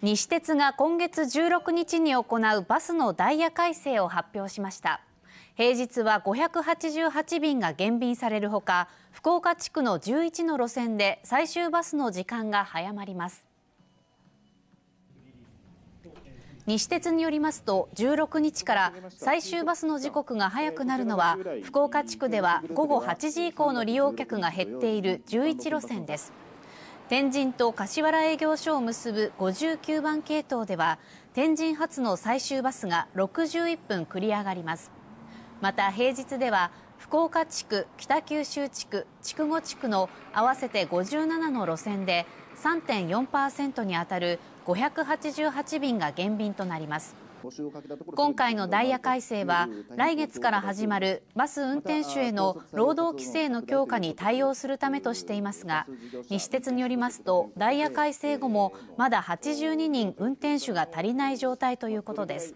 西鉄が今月16日に行うバスのダイヤ改正を発表しました平日は588便が減便されるほか福岡地区の11の路線で最終バスの時間が早まります西鉄によりますと16日から最終バスの時刻が早くなるのは福岡地区では午後8時以降の利用客が減っている11路線です。天神と柏原営業所を結ぶ59番系統では天神発の最終バスが61分繰り上がりますまた平日では福岡地区北九州地区筑後地区の合わせて57の路線で3.4%にあたる588便が減便となります今回のダイヤ改正は来月から始まるバス運転手への労働規制の強化に対応するためとしていますが西鉄によりますとダイヤ改正後もまだ82人運転手が足りない状態ということです。